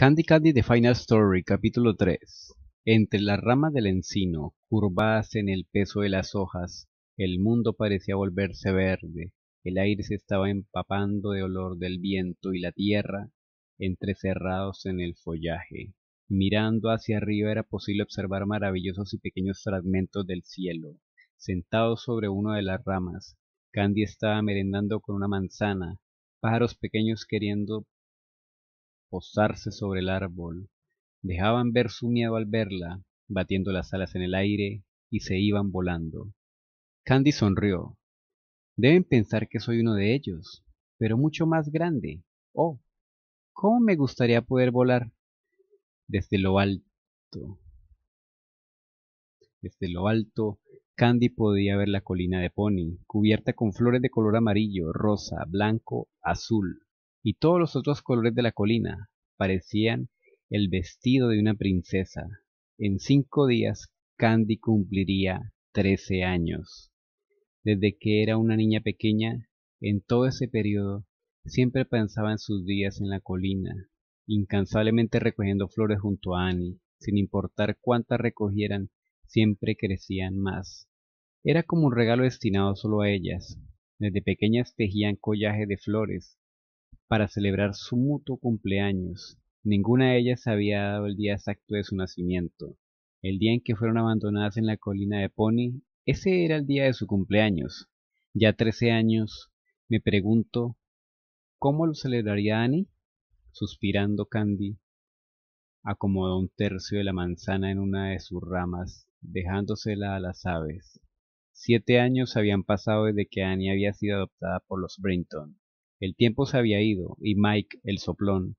Candy Candy The Final Story, capítulo 3. Entre las ramas del encino, curvadas en el peso de las hojas, el mundo parecía volverse verde, el aire se estaba empapando de olor del viento y la tierra, entrecerrados en el follaje. Mirando hacia arriba era posible observar maravillosos y pequeños fragmentos del cielo. Sentado sobre una de las ramas, Candy estaba merendando con una manzana, pájaros pequeños queriendo posarse sobre el árbol, dejaban ver su miedo al verla, batiendo las alas en el aire y se iban volando. Candy sonrió. Deben pensar que soy uno de ellos, pero mucho más grande. Oh, cómo me gustaría poder volar desde lo alto. Desde lo alto, Candy podía ver la colina de Pony, cubierta con flores de color amarillo, rosa, blanco, azul y todos los otros colores de la colina parecían el vestido de una princesa. En cinco días Candy cumpliría trece años. Desde que era una niña pequeña, en todo ese periodo, siempre pensaba en sus días en la colina, incansablemente recogiendo flores junto a Annie, sin importar cuántas recogieran, siempre crecían más. Era como un regalo destinado solo a ellas. Desde pequeñas tejían collaje de flores, para celebrar su mutuo cumpleaños. Ninguna de ellas había dado el día exacto de su nacimiento. El día en que fueron abandonadas en la colina de Pony, ese era el día de su cumpleaños. Ya trece años, me pregunto, ¿cómo lo celebraría Annie? Suspirando Candy, acomodó un tercio de la manzana en una de sus ramas, dejándosela a las aves. Siete años habían pasado desde que Annie había sido adoptada por los Brinton. El tiempo se había ido y Mike, el soplón,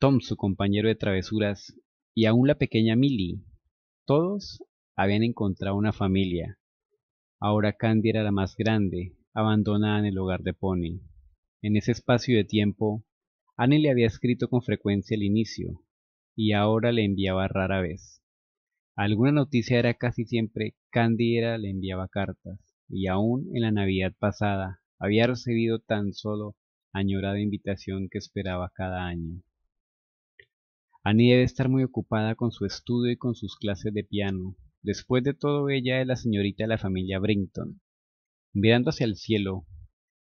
Tom, su compañero de travesuras, y aún la pequeña Millie, todos habían encontrado una familia. Ahora Candy era la más grande, abandonada en el hogar de Pony. En ese espacio de tiempo, Annie le había escrito con frecuencia al inicio, y ahora le enviaba rara vez. Alguna noticia era casi siempre Candy era le enviaba cartas, y aún en la Navidad pasada había recibido tan solo añorada invitación que esperaba cada año. Annie debe estar muy ocupada con su estudio y con sus clases de piano. Después de todo, ella es la señorita de la familia Brinton. Mirando hacia el cielo,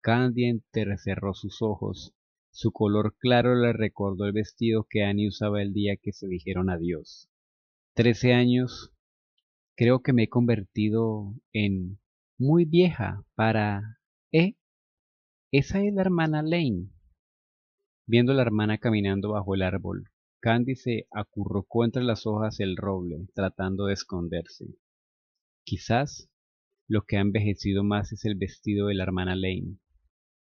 Candy entrecerró sus ojos. Su color claro le recordó el vestido que Annie usaba el día que se dijeron adiós. Trece años. Creo que me he convertido en muy vieja para —¡Eh! esa es la hermana Lane. Viendo a la hermana caminando bajo el árbol, Candy se acurrucó entre las hojas del roble, tratando de esconderse. Quizás lo que ha envejecido más es el vestido de la hermana Lane.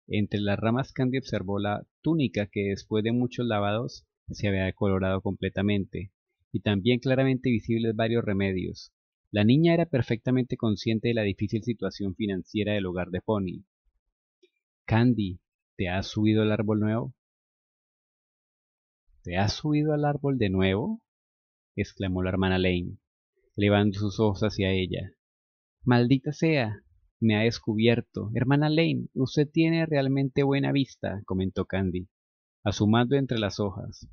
Entre las ramas Candy observó la túnica que después de muchos lavados se había decolorado completamente, y también claramente visibles varios remedios. La niña era perfectamente consciente de la difícil situación financiera del hogar de Pony, Candy, ¿te has subido al árbol nuevo? ¿Te has subido al árbol de nuevo? exclamó la hermana Lane, levando sus ojos hacia ella. Maldita sea, me ha descubierto. Hermana Lane, usted tiene realmente buena vista, comentó Candy, asomando entre las hojas.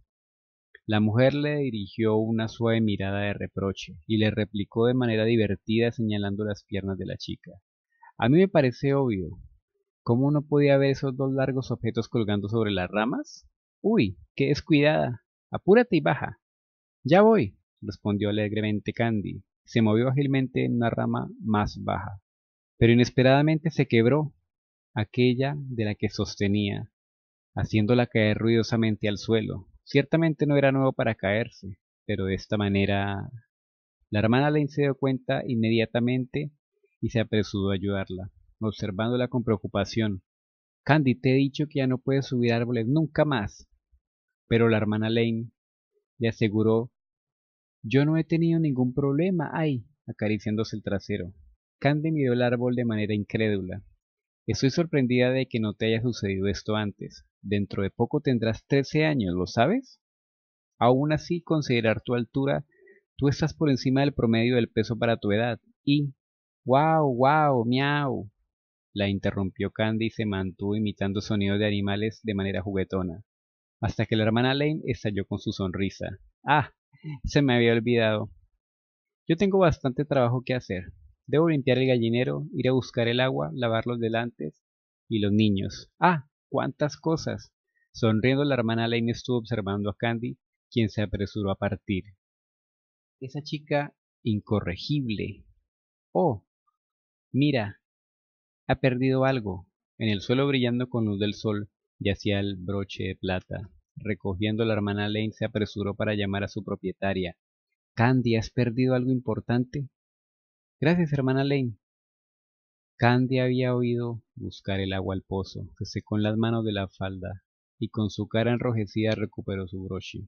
La mujer le dirigió una suave mirada de reproche y le replicó de manera divertida señalando las piernas de la chica. A mí me parece obvio, ¿Cómo no podía ver esos dos largos objetos colgando sobre las ramas? Uy, qué descuidada. Apúrate y baja. Ya voy, respondió alegremente Candy. Se movió ágilmente en una rama más baja, pero inesperadamente se quebró, aquella de la que sostenía, haciéndola caer ruidosamente al suelo. Ciertamente no era nuevo para caerse, pero de esta manera... La hermana Lane se dio cuenta inmediatamente y se apresuró a ayudarla observándola con preocupación. Candy, te he dicho que ya no puedes subir árboles nunca más. Pero la hermana Lane le aseguró, yo no he tenido ningún problema, ay, acariciándose el trasero. Candy miró el árbol de manera incrédula. Estoy sorprendida de que no te haya sucedido esto antes. Dentro de poco tendrás trece años, ¿lo sabes? Aún así, considerar tu altura, tú estás por encima del promedio del peso para tu edad. Y... guau, ¡Wow! ¡Miau! la interrumpió Candy y se mantuvo imitando sonidos de animales de manera juguetona, hasta que la hermana Lane estalló con su sonrisa. Ah, se me había olvidado. Yo tengo bastante trabajo que hacer. Debo limpiar el gallinero, ir a buscar el agua, lavar los delantes y los niños. Ah, cuántas cosas. Sonriendo la hermana Lane estuvo observando a Candy, quien se apresuró a partir. Esa chica incorregible. Oh, mira, ha perdido algo. En el suelo brillando con luz del sol yacía el broche de plata. Recogiendo la hermana Lane se apresuró para llamar a su propietaria. Candy, ¿has perdido algo importante? Gracias, hermana Lane. Candy había oído buscar el agua al pozo, se secó en las manos de la falda y con su cara enrojecida recuperó su broche.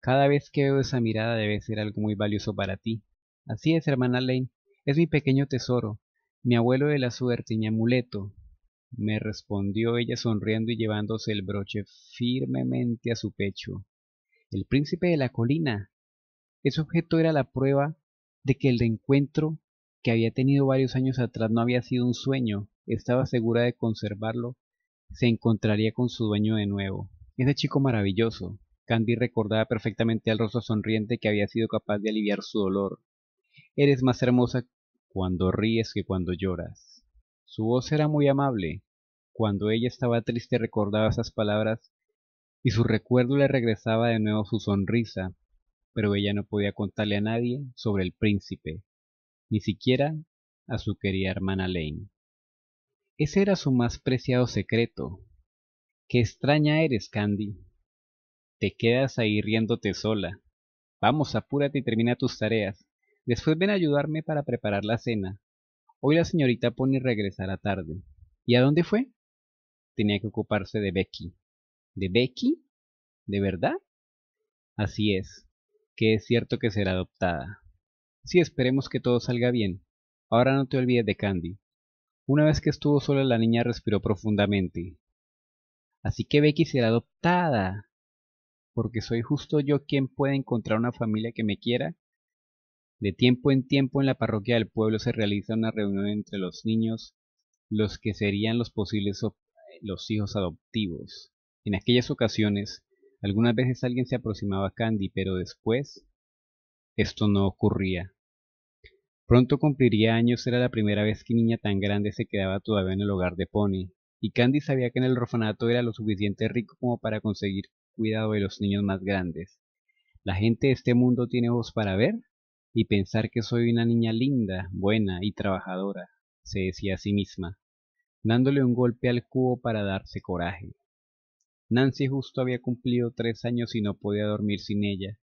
Cada vez que veo esa mirada debe ser algo muy valioso para ti. Así es, hermana Lane, es mi pequeño tesoro, mi abuelo de la suerte, mi amuleto, me respondió ella sonriendo y llevándose el broche firmemente a su pecho. El príncipe de la colina. Ese objeto era la prueba de que el reencuentro que había tenido varios años atrás no había sido un sueño, estaba segura de conservarlo, se encontraría con su dueño de nuevo. Ese chico maravilloso. Candy recordaba perfectamente al rostro sonriente que había sido capaz de aliviar su dolor. Eres más hermosa cuando ríes que cuando lloras. Su voz era muy amable. Cuando ella estaba triste recordaba esas palabras y su recuerdo le regresaba de nuevo su sonrisa, pero ella no podía contarle a nadie sobre el príncipe, ni siquiera a su querida hermana Lane. Ese era su más preciado secreto. Qué extraña eres, Candy. Te quedas ahí riéndote sola. Vamos, apúrate y termina tus tareas. Después ven a ayudarme para preparar la cena. Hoy la señorita Pony regresará tarde. ¿Y a dónde fue? Tenía que ocuparse de Becky. ¿De Becky? ¿De verdad? Así es, que es cierto que será adoptada. Sí, esperemos que todo salga bien. Ahora no te olvides de Candy. Una vez que estuvo sola la niña respiró profundamente. Así que Becky será adoptada. Porque soy justo yo quien pueda encontrar una familia que me quiera de tiempo en tiempo en la parroquia del pueblo se realiza una reunión entre los niños, los que serían los posibles los hijos adoptivos. En aquellas ocasiones, algunas veces alguien se aproximaba a Candy, pero después esto no ocurría. Pronto cumpliría años, era la primera vez que niña tan grande se quedaba todavía en el hogar de Pony, y Candy sabía que en el orfanato era lo suficiente rico como para conseguir cuidado de los niños más grandes. ¿La gente de este mundo tiene voz para ver? y pensar que soy una niña linda, buena y trabajadora, se decía a sí misma, dándole un golpe al cubo para darse coraje. Nancy justo había cumplido tres años y no podía dormir sin ella.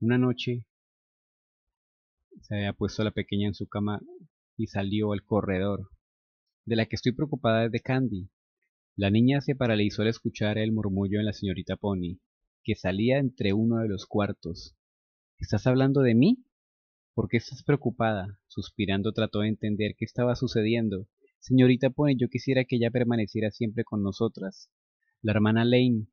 Una noche se había puesto la pequeña en su cama y salió al corredor. De la que estoy preocupada es de Candy. La niña se paralizó al escuchar el murmullo de la señorita Pony, que salía entre uno de los cuartos. ¿Estás hablando de mí? ¿Por qué estás preocupada? Suspirando trató de entender qué estaba sucediendo. Señorita Pone, yo quisiera que ella permaneciera siempre con nosotras. La hermana Lane,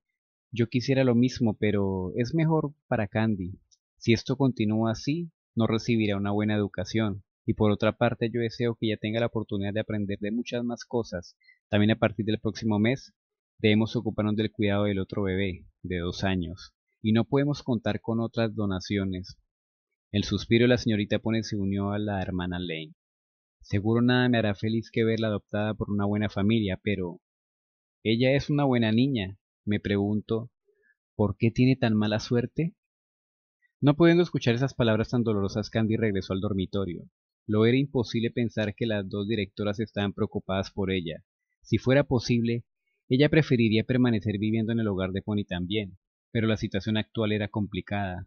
yo quisiera lo mismo, pero es mejor para Candy. Si esto continúa así, no recibirá una buena educación. Y por otra parte, yo deseo que ella tenga la oportunidad de aprender de muchas más cosas. También a partir del próximo mes, debemos ocuparnos del cuidado del otro bebé, de dos años. Y no podemos contar con otras donaciones el suspiro de la señorita Pone se unió a la hermana Lane. Seguro nada me hará feliz que verla adoptada por una buena familia, pero... Ella es una buena niña, me pregunto, ¿por qué tiene tan mala suerte? No pudiendo escuchar esas palabras tan dolorosas, Candy regresó al dormitorio. Lo era imposible pensar que las dos directoras estaban preocupadas por ella. Si fuera posible, ella preferiría permanecer viviendo en el hogar de Pony también, pero la situación actual era complicada.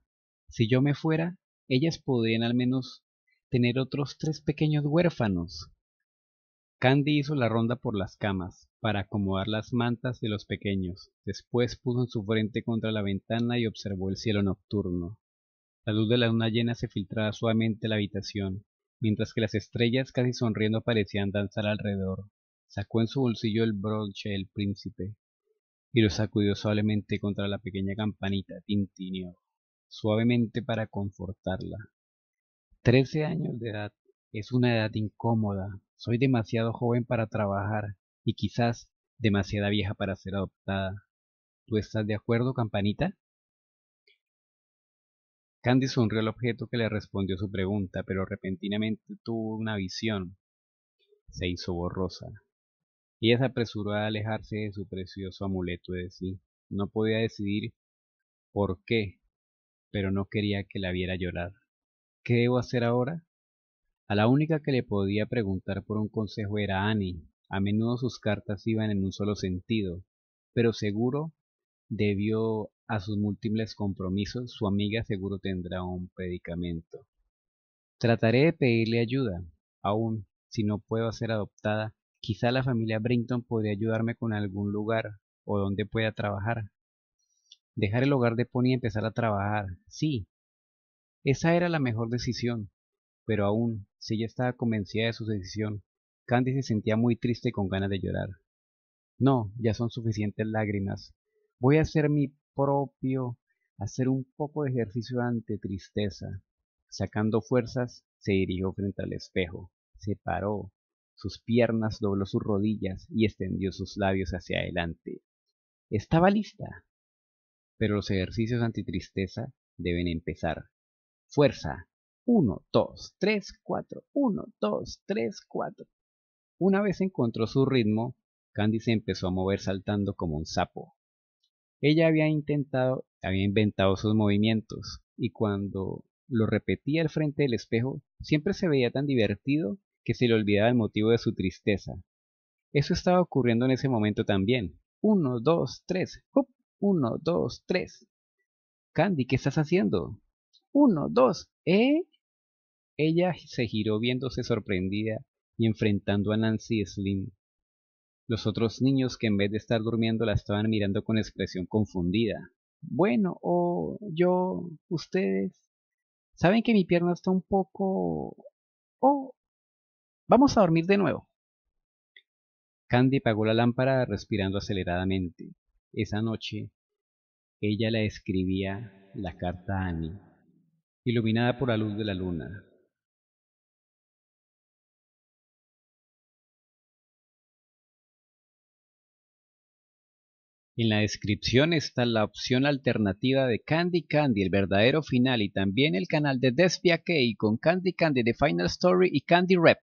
Si yo me fuera, ellas podían al menos tener otros tres pequeños huérfanos. Candy hizo la ronda por las camas para acomodar las mantas de los pequeños. Después puso en su frente contra la ventana y observó el cielo nocturno. La luz de la luna llena se filtraba suavemente la habitación, mientras que las estrellas casi sonriendo parecían danzar alrededor. Sacó en su bolsillo el broche del príncipe y lo sacudió suavemente contra la pequeña campanita tintineo suavemente para confortarla. Trece años de edad es una edad incómoda. Soy demasiado joven para trabajar y quizás demasiada vieja para ser adoptada. ¿Tú estás de acuerdo, campanita? Candy sonrió al objeto que le respondió su pregunta, pero repentinamente tuvo una visión. Se hizo borrosa. Ella se apresuró a alejarse de su precioso amuleto de sí. No podía decidir por qué pero no quería que la viera llorar. ¿Qué debo hacer ahora? A la única que le podía preguntar por un consejo era Annie. A menudo sus cartas iban en un solo sentido, pero seguro, debió a sus múltiples compromisos, su amiga seguro tendrá un predicamento. Trataré de pedirle ayuda. Aún, si no puedo ser adoptada, quizá la familia Brinton podría ayudarme con algún lugar o donde pueda trabajar dejar el hogar de Pony y empezar a trabajar. Sí, esa era la mejor decisión, pero aún, si ella estaba convencida de su decisión, Candy se sentía muy triste y con ganas de llorar. No, ya son suficientes lágrimas. Voy a hacer mi propio, hacer un poco de ejercicio ante tristeza. Sacando fuerzas, se dirigió frente al espejo, se paró, sus piernas dobló sus rodillas y extendió sus labios hacia adelante. Estaba lista pero los ejercicios antitristeza deben empezar. Fuerza. Uno, dos, tres, cuatro. Uno, dos, tres, cuatro. Una vez encontró su ritmo, Candy se empezó a mover saltando como un sapo. Ella había intentado, había inventado sus movimientos, y cuando lo repetía al frente del espejo, siempre se veía tan divertido que se le olvidaba el motivo de su tristeza. Eso estaba ocurriendo en ese momento también. Uno, dos, tres, uno, dos, tres. Candy, ¿qué estás haciendo? Uno, dos, ¿eh? Ella se giró viéndose sorprendida y enfrentando a Nancy Slim. Los otros niños que en vez de estar durmiendo la estaban mirando con expresión confundida. Bueno, o oh, yo, ustedes. Saben que mi pierna está un poco... Oh, vamos a dormir de nuevo. Candy apagó la lámpara respirando aceleradamente. Esa noche ella le escribía la carta a Annie, iluminada por la luz de la luna. En la descripción está la opción alternativa de Candy Candy, el verdadero final, y también el canal de Despia K con Candy Candy, The Final Story y Candy Rep.